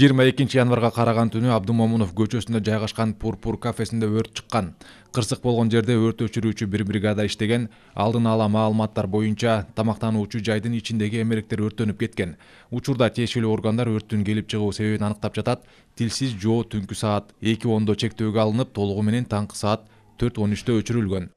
жыйырма экинчи январга караган түнү абдумомунов көчөсүндө жайгашкан пурпур кафесинде өрт чыккан кырсык болгон жерде өрт өчүрүүчү бир бригада иштеген алдын ала маалыматтар боюнча тамактануучу жайдын ичиндеги эмеректер өрттөнүп кеткен учурда тиешелүү органдар өрттүн келип чыгуу себебин аныктап жатат тилсиз жоо түнкү саат эки ондо чектөөгө алынып толугу менен таңкы саат төрт он үчтө өчүрүлгөн